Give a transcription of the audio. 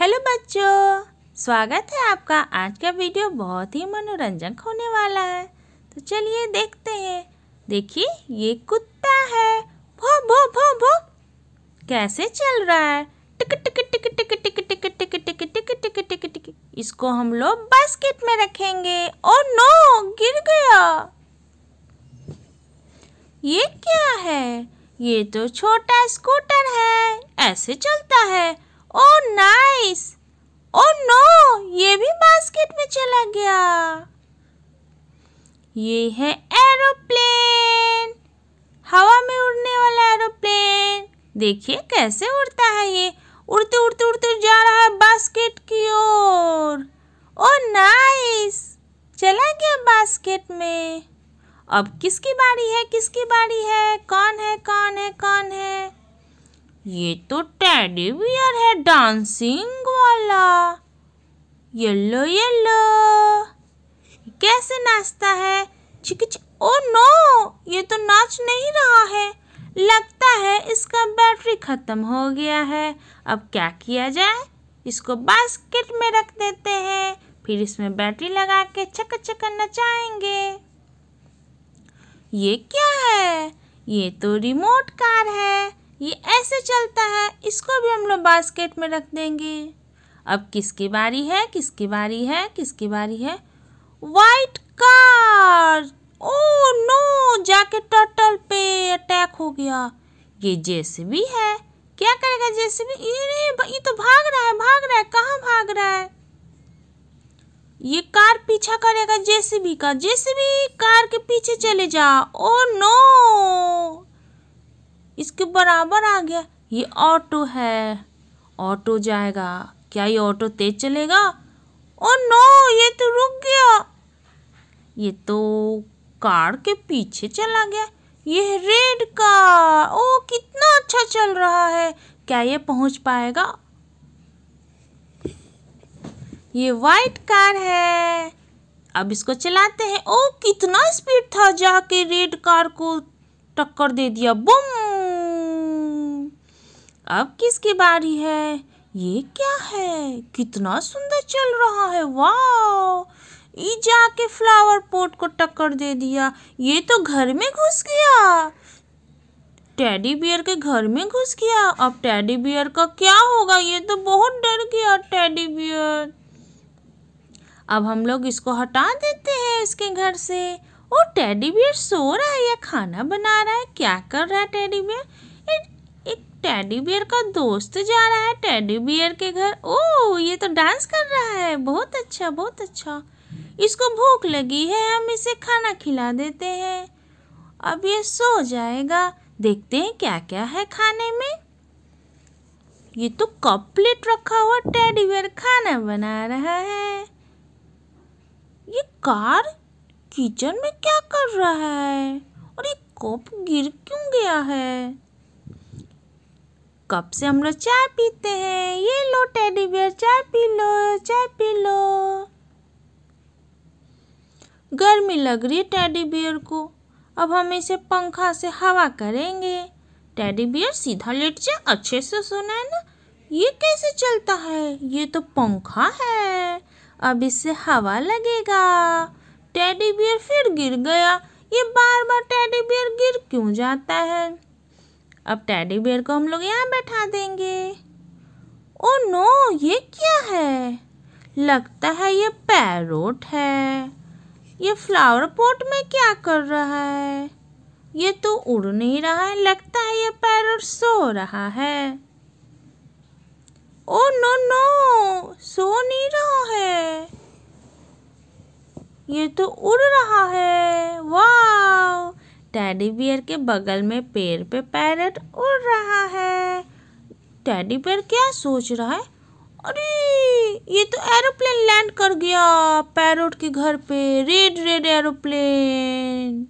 hello बच्चों स्वागत है आपका आज का वीडियो बहुत ही मनोरंजक होने वाला है तो चलिए देखते हैं देखिए ये कुत्ता है भो भो भो भो कैसे चल रहा है टिक टिक टिक टिक टिक टिक टिक टिक टिक टिक टिक टिक इसको हम लोग बास्केट में रखेंगे ओ नो गिर गया ये क्या है ये तो छोटा स्कूटर है ऐसे चलता है ओ नाइस ओ नो ये भी बास्केट में चला गया ये है एरोप्लेन हवा में उड़ने वाला एरोप्लेन देखिए कैसे उड़ता है ये उड़ते उड़ते उड़ते जा रहा है बास्केट की ओर ओ oh, नाइस चला गया बास्केट में अब किसकी बारी है किसकी बारी है कौन है कौन है कौन है ये तो टैडी बियर है डांसिंग वाला येलो येलो कैसे नाचता है चिक चिक ओ नो ये तो नाच नहीं रहा है लगता है इसका बैटरी ख़त्म हो गया है अब क्या किया जाए इसको बास्केट में रख देते हैं फिर इसमें बैटरी लगा के चक चक नचाएंगे ये क्या है ये तो रिमोट कार है ये ऐसे चलता है इसको भी हम लोग बास्केट में रख देंगे अब किसकी बारी है किसकी बारी है किसकी बारी है वाइट कार ओ नो जाके टर्टल पे अटैक हो गया ये जेसीबी है क्या करेगा जेसीबी ये ये तो भाग रहा है भाग रहा है कहाँ भाग रहा है ये कार पीछा करेगा जेसीबी का जेसीबी कार के पीछे चले जा ओ oh नो इसके बराबर आ गया ये ऑटो है ऑटो जाएगा क्या ये ऑटो तेज चलेगा ओ नो ये तो रुक गया ये तो कार के पीछे चला गया ये रेड कार ओ कितना अच्छा चल रहा है क्या ये पहुंच पाएगा ये वाइट कार है अब इसको चलाते हैं ओ कितना स्पीड था जाके रेड कार को टक्कर दे दिया बुम अब किसकी बारी है ये क्या है कितना सुंदर चल रहा है वाह जाके फ्लावर पोट को टक्कर दे दिया ये तो घर में घुस गया टैडी बियर के घर में घुस गया अब टैडी बियर का क्या होगा ये तो बहुत डर गया टैडी बियर अब हम लोग इसको हटा देते हैं इसके घर से और टेडी बियर सो रहा है या खाना बना रहा है क्या कर रहा है टेडी बियर एक टेडी बियर का दोस्त जा रहा है टेडी बियर के घर ओ ये तो डांस कर रहा है बहुत अच्छा बहुत अच्छा इसको भूख लगी है हम इसे खाना खिला देते हैं अब ये सो जाएगा देखते हैं क्या क्या है खाने में ये तो कप प्लेट रखा हुआ टेडी बियर खाना बना रहा है ये कार किचन में क्या कर रहा है और ये कप गिर क्यों गया है कब से हम लोग चाय पीते हैं ये लो टेडी बियर चाय पी लो चाय पी लो गर्मी लग रही है टेडी बियर को अब हम इसे पंखा से हवा करेंगे टेडी बियर सीधा लेट जाए अच्छे से सुना है ना ये कैसे चलता है ये तो पंखा है अब इससे हवा लगेगा टेडी बियर फिर गिर गया ये बार बार टेडी बियर गिर क्यों जाता है अब टैडी बेयर को हम लोग यहाँ बैठा देंगे ओ oh नो ये क्या है लगता है ये पैरोट है ये फ्लावर पॉट में क्या कर रहा है ये तो उड़ नहीं रहा है लगता है ये पैरोट सो रहा है ओ नो नो सो नहीं रहा है ये तो उड़ रहा है वाह टैडी बियर के बगल में पेड़ पे पैरट उड़ रहा है टैडी बियर क्या सोच रहा है अरे ये तो एरोप्लेन लैंड कर गया पैरोट के घर पे रेड रेड एरोप्लेन